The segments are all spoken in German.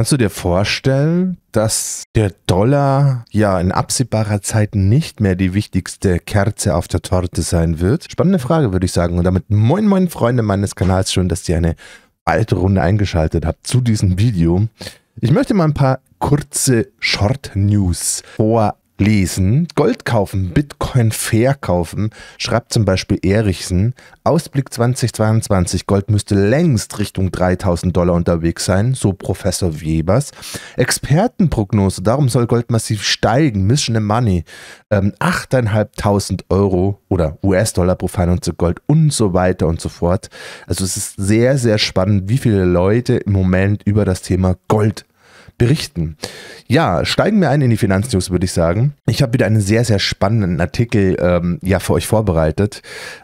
Kannst du dir vorstellen, dass der Dollar ja in absehbarer Zeit nicht mehr die wichtigste Kerze auf der Torte sein wird? Spannende Frage, würde ich sagen. Und damit moin, moin, Freunde meines Kanals, schön, dass ihr eine alte Runde eingeschaltet habt zu diesem Video. Ich möchte mal ein paar kurze Short News vorab lesen, Gold kaufen, Bitcoin verkaufen, schreibt zum Beispiel Erichsen, Ausblick 2022, Gold müsste längst Richtung 3000 Dollar unterwegs sein, so Professor Webers. Expertenprognose, darum soll Gold massiv steigen, Mission in Money, ähm, 8.500 Euro oder US-Dollar pro Finance Gold und so weiter und so fort. Also es ist sehr, sehr spannend, wie viele Leute im Moment über das Thema Gold berichten. Ja, steigen wir ein in die Finanznews, würde ich sagen. Ich habe wieder einen sehr, sehr spannenden Artikel ähm, ja für euch vorbereitet,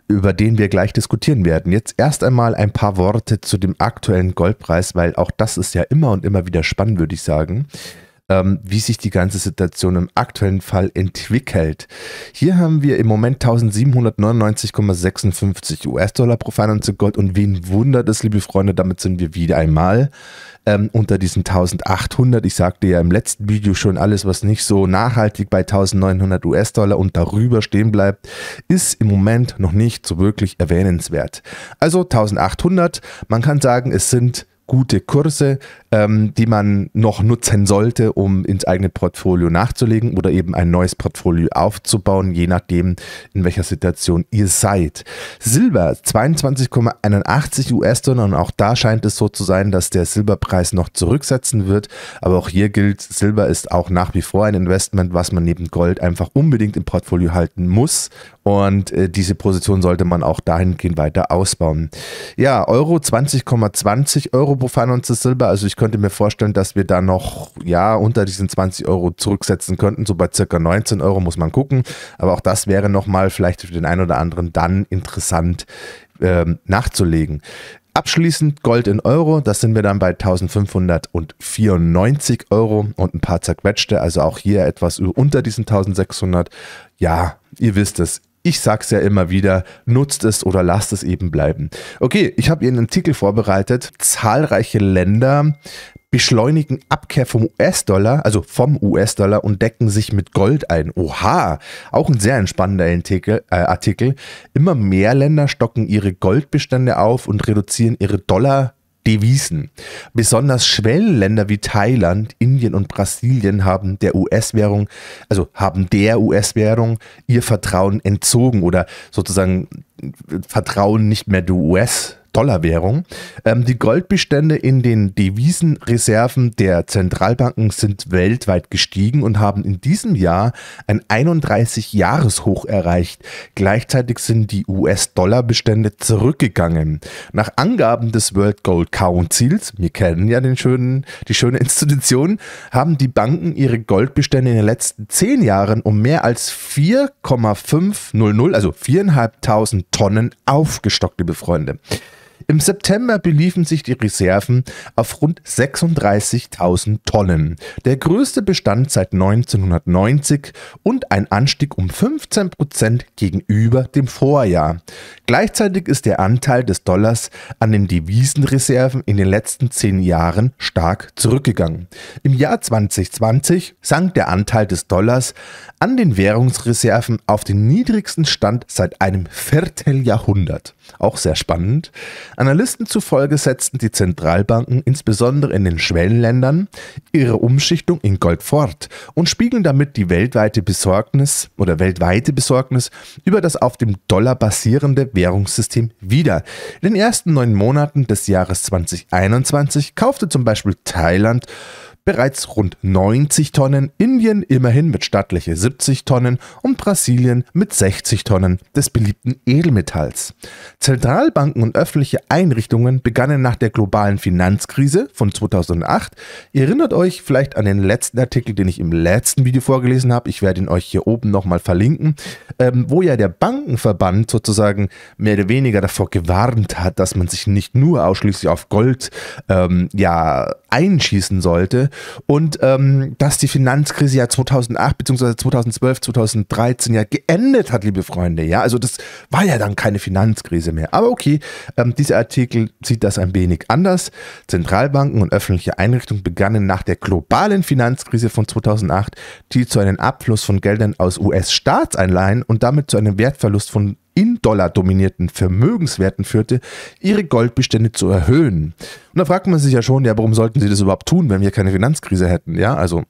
über den wir gleich diskutieren werden. Jetzt erst einmal ein paar Worte zu dem aktuellen Goldpreis, weil auch das ist ja immer und immer wieder spannend, würde ich sagen ähm, wie sich die ganze Situation im aktuellen Fall entwickelt. Hier haben wir im Moment 1799,56 US-Dollar pro zu Gold und wen wundert es, liebe Freunde, damit sind wir wieder einmal ähm, unter diesen 1800. Ich sagte ja im letzten Video schon, alles, was nicht so nachhaltig bei 1900 US-Dollar und darüber stehen bleibt, ist im Moment noch nicht so wirklich erwähnenswert. Also 1800, man kann sagen, es sind gute Kurse, ähm, die man noch nutzen sollte, um ins eigene Portfolio nachzulegen oder eben ein neues Portfolio aufzubauen, je nachdem, in welcher Situation ihr seid. Silber 22,81 US-Dollar und auch da scheint es so zu sein, dass der Silberpreis noch zurücksetzen wird. Aber auch hier gilt, Silber ist auch nach wie vor ein Investment, was man neben Gold einfach unbedingt im Portfolio halten muss. Und äh, diese Position sollte man auch dahingehend weiter ausbauen. Ja, Euro 20,20 Euro Turbofan und Silber. Also ich könnte mir vorstellen, dass wir da noch, ja, unter diesen 20 Euro zurücksetzen könnten. So bei circa 19 Euro muss man gucken. Aber auch das wäre nochmal vielleicht für den einen oder anderen dann interessant ähm, nachzulegen. Abschließend Gold in Euro, das sind wir dann bei 1594 Euro und ein paar zerquetschte, also auch hier etwas unter diesen 1600. Ja, ihr wisst es, ich sag's ja immer wieder, nutzt es oder lasst es eben bleiben. Okay, ich habe Ihnen einen Artikel vorbereitet. Zahlreiche Länder beschleunigen Abkehr vom US-Dollar, also vom US-Dollar und decken sich mit Gold ein. Oha, auch ein sehr entspannender Artikel. Äh, immer mehr Länder stocken ihre Goldbestände auf und reduzieren ihre Dollar Devisen. Besonders Schwellenländer wie Thailand, Indien und Brasilien haben der US-Währung, also haben der US-Währung ihr Vertrauen entzogen oder sozusagen Vertrauen nicht mehr der US Dollarwährung. Ähm, die Goldbestände in den Devisenreserven der Zentralbanken sind weltweit gestiegen und haben in diesem Jahr ein 31-Jahres-Hoch erreicht. Gleichzeitig sind die US-Dollar-Bestände zurückgegangen. Nach Angaben des World Gold Councils, wir kennen ja den schönen, die schöne Institution, haben die Banken ihre Goldbestände in den letzten zehn Jahren um mehr als 4,500, also 4.500 Tonnen aufgestockt, liebe Freunde. Im September beliefen sich die Reserven auf rund 36.000 Tonnen, der größte Bestand seit 1990 und ein Anstieg um 15 Prozent gegenüber dem Vorjahr. Gleichzeitig ist der Anteil des Dollars an den Devisenreserven in den letzten zehn Jahren stark zurückgegangen. Im Jahr 2020 sank der Anteil des Dollars an den Währungsreserven auf den niedrigsten Stand seit einem Vierteljahrhundert. Auch sehr spannend. Analysten zufolge setzten die Zentralbanken insbesondere in den Schwellenländern ihre Umschichtung in Gold fort und spiegeln damit die weltweite Besorgnis oder weltweite Besorgnis über das auf dem Dollar basierende Währungssystem wider. In den ersten neun Monaten des Jahres 2021 kaufte zum Beispiel Thailand bereits rund 90 Tonnen, Indien immerhin mit stattliche 70 Tonnen und Brasilien mit 60 Tonnen des beliebten Edelmetalls. Zentralbanken und öffentliche Einrichtungen begannen nach der globalen Finanzkrise von 2008. Ihr erinnert euch vielleicht an den letzten Artikel, den ich im letzten Video vorgelesen habe. Ich werde ihn euch hier oben nochmal verlinken, ähm, wo ja der Bankenverband sozusagen mehr oder weniger davor gewarnt hat, dass man sich nicht nur ausschließlich auf Gold ähm, ja einschießen sollte, und ähm, dass die Finanzkrise ja 2008 bzw. 2012, 2013 ja geendet hat, liebe Freunde. Ja, also das war ja dann keine Finanzkrise mehr. Aber okay, ähm, dieser Artikel sieht das ein wenig anders. Zentralbanken und öffentliche Einrichtungen begannen nach der globalen Finanzkrise von 2008, die zu einem Abfluss von Geldern aus US-Staatseinleihen und damit zu einem Wertverlust von in Dollar dominierten Vermögenswerten führte, ihre Goldbestände zu erhöhen. Und da fragt man sich ja schon, ja, warum sollten sie das überhaupt tun, wenn wir keine Finanzkrise hätten? Ja, also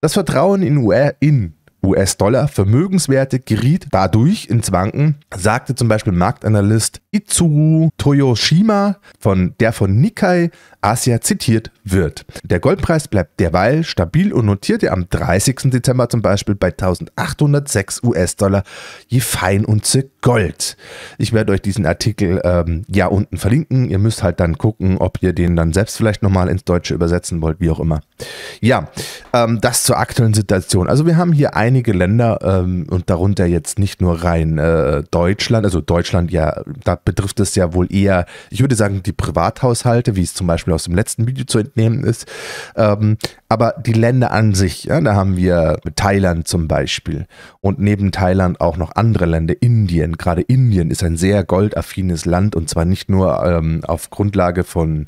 das Vertrauen in, in US-Dollar Vermögenswerte geriet dadurch ins Wanken, sagte zum Beispiel Marktanalyst Itsuru Toyoshima, von der von Nikkei Asia zitiert wird. Der Goldpreis bleibt derweil stabil und notierte am 30. Dezember zum Beispiel bei 1806 US-Dollar je Feinunze Gold. Ich werde euch diesen Artikel ähm, ja unten verlinken. Ihr müsst halt dann gucken, ob ihr den dann selbst vielleicht nochmal ins Deutsche übersetzen wollt, wie auch immer. Ja, ähm, das zur aktuellen Situation. Also wir haben hier ein einige Länder ähm, und darunter jetzt nicht nur rein äh, Deutschland, also Deutschland ja, da betrifft es ja wohl eher, ich würde sagen, die Privathaushalte, wie es zum Beispiel aus dem letzten Video zu entnehmen ist. Ähm, aber die Länder an sich, ja, da haben wir Thailand zum Beispiel und neben Thailand auch noch andere Länder, Indien. Gerade Indien ist ein sehr goldaffines Land und zwar nicht nur ähm, auf Grundlage von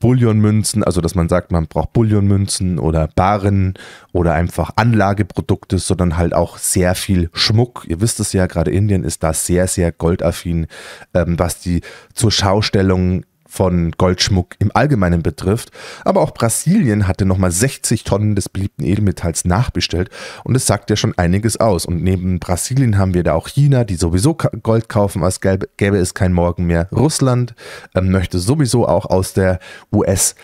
Bullionmünzen, also dass man sagt, man braucht Bullionmünzen oder Barren oder einfach Anlageprodukte, sondern halt auch sehr viel Schmuck. Ihr wisst es ja, gerade Indien ist da sehr, sehr goldaffin, ähm, was die zur Schaustellung von Goldschmuck im Allgemeinen betrifft, aber auch Brasilien hatte nochmal 60 Tonnen des beliebten Edelmetalls nachbestellt und es sagt ja schon einiges aus. Und neben Brasilien haben wir da auch China, die sowieso Gold kaufen, als gäbe, gäbe es kein Morgen mehr. Russland ähm, möchte sowieso auch aus der US-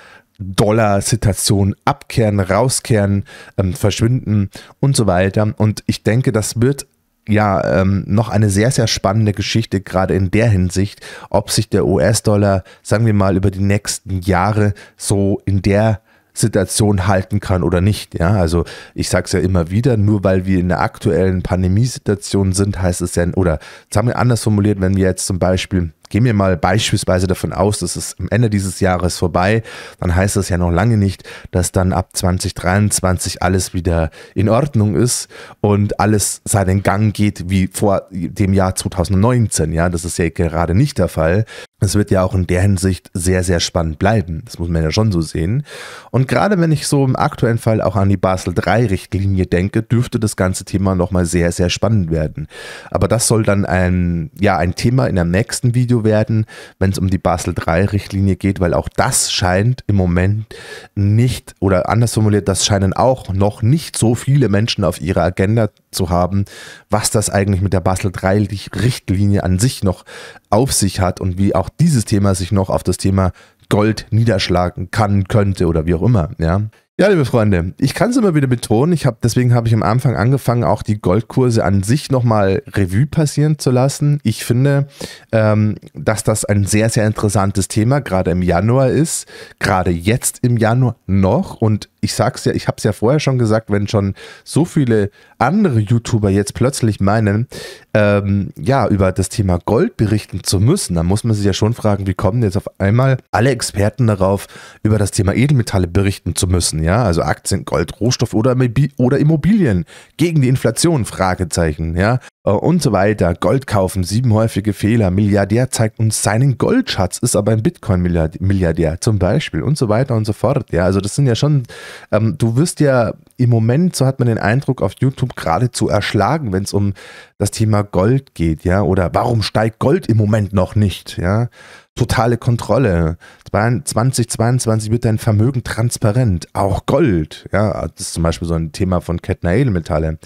Dollar-Situation abkehren, rauskehren, ähm, verschwinden und so weiter. Und ich denke, das wird ja ähm, noch eine sehr, sehr spannende Geschichte, gerade in der Hinsicht, ob sich der US-Dollar, sagen wir mal, über die nächsten Jahre so in der Situation halten kann oder nicht. Ja, also ich sage es ja immer wieder, nur weil wir in der aktuellen Pandemiesituation sind, heißt es ja, oder sagen wir anders formuliert, wenn wir jetzt zum Beispiel Gehen wir mal beispielsweise davon aus, dass es am Ende dieses Jahres vorbei, dann heißt das ja noch lange nicht, dass dann ab 2023 alles wieder in Ordnung ist und alles seinen Gang geht wie vor dem Jahr 2019. Ja, das ist ja gerade nicht der Fall. Es wird ja auch in der Hinsicht sehr, sehr spannend bleiben. Das muss man ja schon so sehen. Und gerade wenn ich so im aktuellen Fall auch an die Basel III-Richtlinie denke, dürfte das ganze Thema nochmal sehr, sehr spannend werden. Aber das soll dann ein, ja, ein Thema in einem nächsten Video werden, wenn es um die Basel III-Richtlinie geht, weil auch das scheint im Moment nicht, oder anders formuliert, das scheinen auch noch nicht so viele Menschen auf ihrer Agenda zu haben, was das eigentlich mit der Basel III-Richtlinie an sich noch auf sich hat und wie auch dieses Thema sich noch auf das Thema Gold niederschlagen kann, könnte oder wie auch immer. Ja. Ja, liebe Freunde, ich kann es immer wieder betonen, ich hab, deswegen habe ich am Anfang angefangen, auch die Goldkurse an sich nochmal Revue passieren zu lassen. Ich finde, ähm, dass das ein sehr, sehr interessantes Thema gerade im Januar ist, gerade jetzt im Januar noch. Und ich sag's ja, ich habe es ja vorher schon gesagt, wenn schon so viele andere YouTuber jetzt plötzlich meinen, ähm, ja, über das Thema Gold berichten zu müssen, dann muss man sich ja schon fragen, wie kommen jetzt auf einmal alle Experten darauf, über das Thema Edelmetalle berichten zu müssen? ja, also Aktien, Gold, Rohstoff oder, oder Immobilien gegen die Inflation, Fragezeichen, ja, äh, und so weiter. Gold kaufen, sieben häufige Fehler. Milliardär zeigt uns seinen Goldschatz, ist aber ein Bitcoin-Milliardär zum Beispiel und so weiter und so fort. Ja, also das sind ja schon, ähm, du wirst ja im Moment, so hat man den Eindruck, auf YouTube geradezu erschlagen, wenn es um das Thema Gold geht, ja, oder warum steigt Gold im Moment noch nicht, ja? Totale Kontrolle. 2022 wird dein Vermögen transparent, auch Gold, ja, das ist zum Beispiel so ein Thema von Kettner Edelmetalle.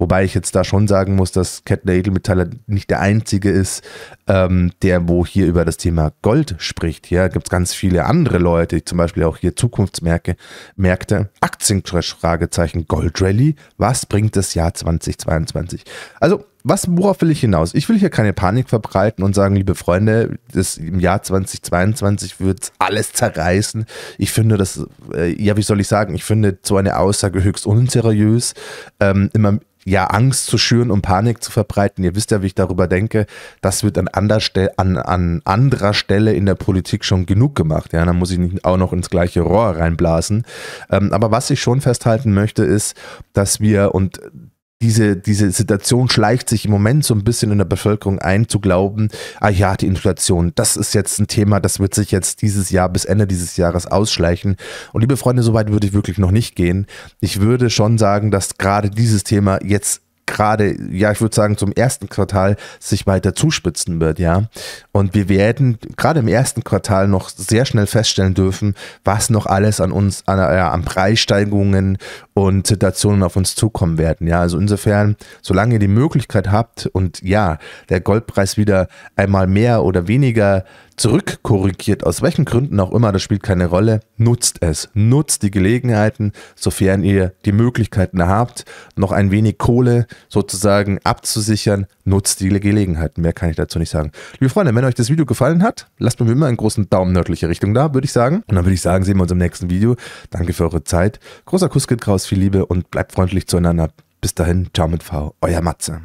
Wobei ich jetzt da schon sagen muss, dass Kettner Edelmetaller nicht der einzige ist, ähm, der wo hier über das Thema Gold spricht. Ja, gibt es ganz viele andere Leute, zum Beispiel auch hier Zukunftsmärkte, Märkte, Aktiencrash, Fragezeichen, Gold Rally. Was bringt das Jahr 2022? Also, was, worauf will ich hinaus? Ich will hier keine Panik verbreiten und sagen, liebe Freunde, das, im Jahr 2022 wird alles zerreißen. Ich finde das, äh, ja, wie soll ich sagen, ich finde so eine Aussage höchst unseriös. Ähm, immer, ja, Angst zu schüren und Panik zu verbreiten. Ihr wisst ja, wie ich darüber denke. Das wird an, anderer Stelle, an, an anderer Stelle in der Politik schon genug gemacht. Ja, dann muss ich nicht auch noch ins gleiche Rohr reinblasen. Ähm, aber was ich schon festhalten möchte, ist, dass wir, und diese, diese Situation schleicht sich im Moment so ein bisschen in der Bevölkerung ein, zu glauben, ah ja, die Inflation, das ist jetzt ein Thema, das wird sich jetzt dieses Jahr bis Ende dieses Jahres ausschleichen. Und liebe Freunde, so weit würde ich wirklich noch nicht gehen. Ich würde schon sagen, dass gerade dieses Thema jetzt gerade, ja, ich würde sagen, zum ersten Quartal sich weiter zuspitzen wird, ja. Und wir werden gerade im ersten Quartal noch sehr schnell feststellen dürfen, was noch alles an uns, an, ja, an Preissteigerungen und Situationen auf uns zukommen werden, ja. Also insofern, solange ihr die Möglichkeit habt und ja, der Goldpreis wieder einmal mehr oder weniger zurückkorrigiert, aus welchen Gründen auch immer, das spielt keine Rolle, nutzt es. Nutzt die Gelegenheiten, sofern ihr die Möglichkeiten habt, noch ein wenig Kohle sozusagen abzusichern, nutzt die Gelegenheit. Mehr kann ich dazu nicht sagen. Liebe Freunde, wenn euch das Video gefallen hat, lasst mir wie immer einen großen Daumen nördliche Richtung da, würde ich sagen. Und dann würde ich sagen, sehen wir uns im nächsten Video. Danke für eure Zeit. Großer Kuss geht raus, viel Liebe und bleibt freundlich zueinander. Bis dahin, ciao mit V, euer Matze.